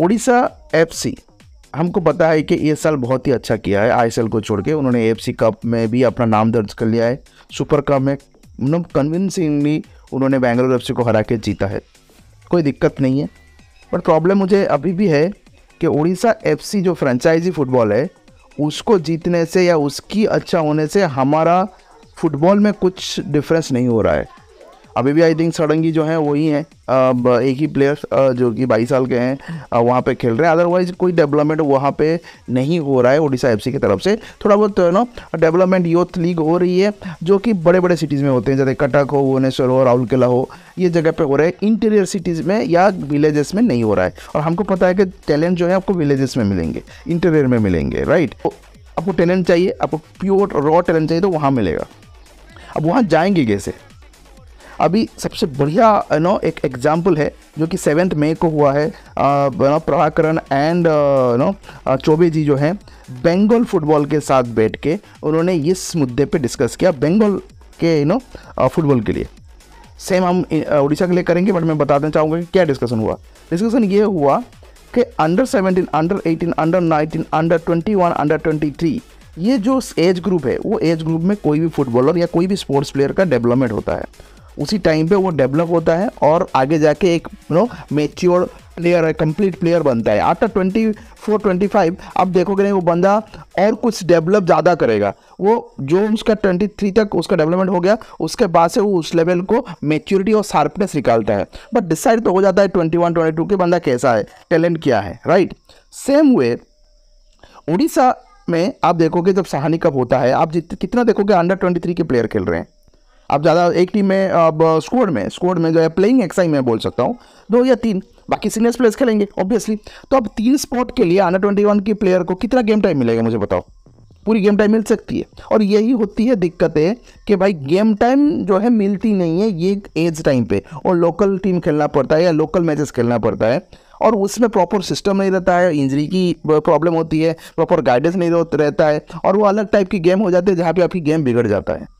Orissa FC हमको पता है कि ये साल बहुत ही अच्छा किया है आई को छोड़ के उन्होंने एफ कप में भी अपना नाम दर्ज कर लिया है सुपर कप में मतलब कन्विंसिंगली उन्होंने बेंगलुरु एफ को हरा के जीता है कोई दिक्कत नहीं है पर प्रॉब्लम मुझे अभी भी है कि उड़ीसा एफ जो फ्रेंचाइजी फुटबॉल है उसको जीतने से या उसकी अच्छा होने से हमारा फुटबॉल में कुछ डिफरेंस नहीं हो रहा है अभी भी आई थिंक सड़ंगी जो है वही है एक ही प्लेयर जो कि बाईस साल के हैं वहाँ पे खेल रहे हैं अदरवाइज कोई डेवलपमेंट वहाँ पे नहीं हो रहा है ओडिशा एफसी की तरफ से थोड़ा बहुत नो डेवलपमेंट यूथ लीग हो रही है जो कि बड़े बड़े सिटीज़ में होते हैं जैसे कटक हो भुवनेश्वर हो राहुल किला हो ये जगह पे हो रहा है इंटीरियर सिटीज़ में या विलेजेस में नहीं हो रहा है और हमको पता है कि टैलेंट जो है आपको विलेजेस में मिलेंगे इंटीरियर में मिलेंगे राइट तो आपको टैलेंट चाहिए आपको प्योर रॉ टैलेंट चाहिए तो वहाँ मिलेगा अब वहाँ जाएंगे कैसे अभी सबसे बढ़िया यू नो एक एग्जाम्पल है जो कि सेवेंथ मई को हुआ है no Prabhakaran and no Chaubey ji जो हैं बंगाल फुटबॉल के साथ बैठ के उन्होंने इस मुद्दे पे डिस्कस किया बंगाल के यू नो फुटबॉल के लिए सेम हम उड़ीसा के लिए करेंगे बट मैं बताना चाहूँगा कि क्या डिस्कशन हुआ डिस्कशन ये हुआ कि under seventeen under eighteen under nineteen under one under three ये जो एज ग्रुप है वो एज ग्रुप में कोई भी फुटबॉलर या कोई भी स्पोर्ट्स प्लेयर का डेवलपमेंट होता है उसी टाइम पे वो डेवलप होता है और आगे जाके एक यू नो मेच्योर प्लेयर है कंप्लीट प्लेयर बनता है after twenty four twenty five आप देखोगे नहीं वो बंदा और कुछ डेवलप ज़्यादा करेगा वो जो उसका ट्वेंटी थ्री तक उसका डेवलपमेंट हो गया उसके बाद से वो उस लेवल को मेच्योरिटी और शार्पनेस निकालता है बट डिसाइड तो हो जाता है ट्वेंटी वन ट्वेंटी टू के बंदा कैसा है टैलेंट क्या है राइट सेम वे उड़ीसा में आप देखोगे जब सहानी कप होता है आप जित कितना देखोगे अंडर ट्वेंटी थ्री के प्लेयर खेल रहे हैं आप ज़्यादा एक टीम में अब स्कोर में स्कोर में जो है प्लेइंग एक्साई में बोल सकता हूँ दो या तीन बाकी सीनियर्स प्लेयर्स खेलेंगे ऑब्वियसली तो अब तीन स्पॉट के लिए अंडर ट्वेंटी वन के प्लेयर को कितना गेम टाइम मिलेगा मुझे बताओ पूरी गेम टाइम मिल सकती है और यही होती है दिक्कतें कि भाई गेम टाइम जो है मिलती नहीं है ये एज टाइम पे और लोकल टीम खेलना पड़ता है या लोकल मैचेस खेलना पड़ता है और उसमें प्रॉपर सिस्टम नहीं रहता है इंजरी की प्रॉब्लम होती है प्रॉपर गाइडेंस नहीं रहता है और वो अलग टाइप की गेम हो जाती है जहाँ पे आपकी गेम बिगड़ जाता है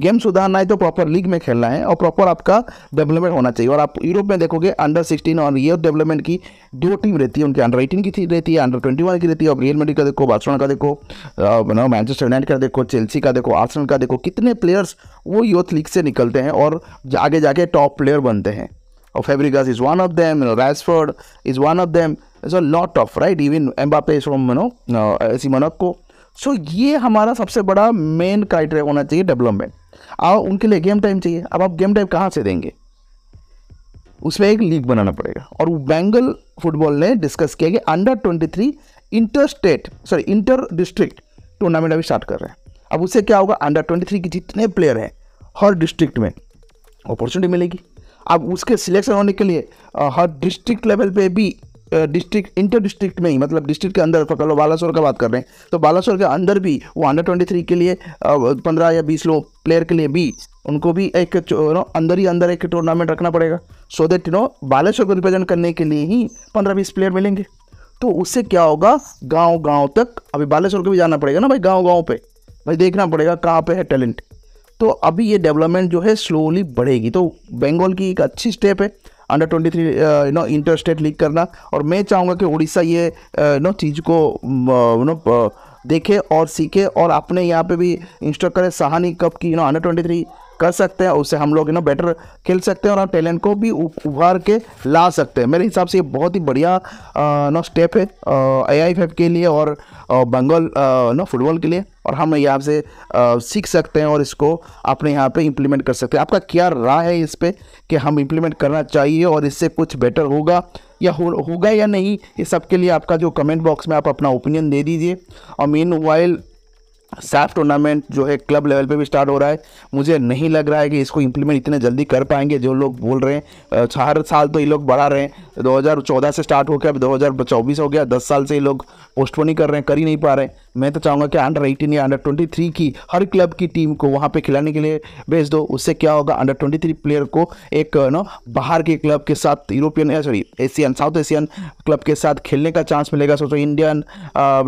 गेम सुधारना है तो प्रॉपर लीग में खेलना है और प्रॉपर आपका डेवलपमेंट होना चाहिए और आप यूरोप में देखोगे अंडर सिक्सटीन और ये डेवलपमेंट की दो टीम रहती है उनकी अंडर एटीन की रहती है अंडर ट्वेंटी वन की रहती है और रियल मेडिक का देखो बार्सलोना का देखो ना मैनचेस्टर यूनाइटेड का देखो चेल्सी का देखो आर्सनल का देखो कितने प्लेयर्स वो यूथ लीग से निकलते हैं और आगे जाके टॉप प्लेयर बनते हैं और Fabricus is one of them Rashford is one of them is a lot of right even Mbappe from Monaco AS मनो को सो so, ये हमारा सबसे बड़ा मेन क्राइटेरिया होना चाहिए डेवलपमेंट आओ उनके लिए गेम टाइम चाहिए अब आप गेम टाइम कहाँ से देंगे उसमें एक लीग बनाना पड़ेगा और बेंगल फुटबॉल ने डिस्कस किया कि under twenty three inter state sorry inter district tournament अभी स्टार्ट कर रहे हैं अब उससे क्या होगा अंडर ट्वेंटी थ्री के जितने प्लेयर हैं हर डिस्ट्रिक्ट में अपॉर्चुनिटी मिलेगी अब उसके सिलेक्शन होने के लिए हर डिस्ट्रिक्ट लेवल पे भी डिस्ट्रिक्ट इंटर डिस्ट्रिक्ट में ही मतलब डिस्ट्रिक्ट के अंदर पकड़ लो बालासोर का बात कर रहे हैं तो बालासोर के अंदर भी वो अंडर ट्वेंटी थ्री के लिए पंद्रह या बीस लोग प्लेयर के लिए भी उनको भी एक नो अंदर ही अंदर एक टूर्नामेंट रखना पड़ेगा सो देट नो बालेश्वर को रिप्रेजेंट करने के लिए ही पंद्रह बीस प्लेयर मिलेंगे तो उससे क्या होगा गांव गांव तक अभी बालेश्वर को भी जाना पड़ेगा ना भाई गांव गांव पे भाई देखना पड़ेगा कहाँ पे है टैलेंट तो अभी ये डेवलपमेंट जो है स्लोली बढ़ेगी तो बंगाल की एक अच्छी स्टेप है under twenty three you know inter state league करना और मैं चाहूँगा कि उड़ीसा ये यू नो चीज़ को you mm, know uh, uh, देखे और सीखे और अपने यहाँ पे भी इंस्टॉल करें सहानी कप की you know under twenty three कर सकते हैं उससे हम लोग यू नो बेटर खेल सकते हैं और हम टैलेंट को भी उभार के ला सकते हैं मेरे हिसाब से ये बहुत ही बढ़िया नो स्टेप है आई के लिए और बंगाल नो फुटबॉल के लिए और हम यहाँ से सीख सकते हैं और इसको अपने यहाँ पे इम्प्लीमेंट कर सकते हैं आपका क्या राय है इस पर कि हम इम्प्लीमेंट करना चाहिए और इससे कुछ बेटर होगा या होगा या नहीं ये सब के लिए आपका जो कमेंट बॉक्स में आप अपना ओपिनियन दे दीजिए और मेन वाइल सैफ टूर्नामेंट जो है क्लब लेवल पे भी स्टार्ट हो रहा है मुझे नहीं लग रहा है कि इसको इम्प्लीमेंट इतने जल्दी कर पाएंगे जो लोग बोल रहे हैं हर साल तो ये लोग बढ़ा रहे हैं 2014 से स्टार्ट हो गया अब 2024 हो गया 10 साल से ये लोग पोस्टपोन ही कर रहे हैं कर ही नहीं पा रहे मैं तो चाहूँगा कि अंडर एटीन या अंडर ट्वेंटी थ्री की हर क्लब की टीम को वहाँ पे खिलाने के लिए भेज दो उससे क्या होगा अंडर ट्वेंटी थ्री प्लेयर को एक नो बाहर के क्लब के साथ यूरोपियन या sorry Asian south Asian club के साथ खेलने का चांस मिलेगा सोचो इंडियन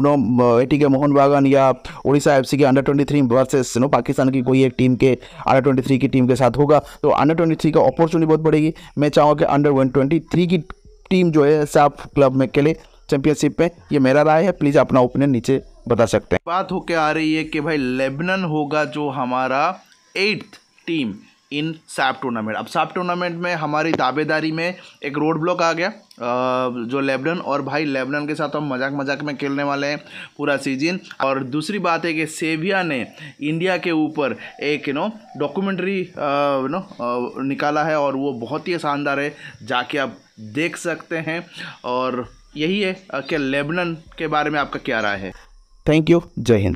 नो ए टी के मोहन बागान या उड़ीसा एफ के under twenty three versus no Pakistan की कोई एक टीम के अंडर ट्वेंटी थ्री की टीम के साथ होगा तो अंडर ट्वेंटी थ्री का अपॉर्चुनिटी बहुत बढ़ेगी मैं चाहूँगा कि अंडर वन ट्वेंटी थ्री की टीम जो है साफ क्लब में खेले चैंपियनशिप में ये मेरा राय है प्लीज़ अपना ओपिनियन नीचे बता सकते हैं बात होके आ रही है कि भाई लेबनन होगा जो हमारा eighth team in SAFF tournament अब सैप टूर्नामेंट में हमारी दावेदारी में एक रोड ब्लॉक आ गया जो लेबनन और भाई लेबनन के साथ हम मजाक मजाक में खेलने वाले हैं पूरा सीजन और दूसरी बात है कि सेविया ने इंडिया के ऊपर एक यू नो डॉक्यूमेंट्री नो निकाला है और वो बहुत ही शानदार है जाके आप देख सकते हैं और यही है कि लेबनन के बारे में आपका क्या राय है thank you jai hind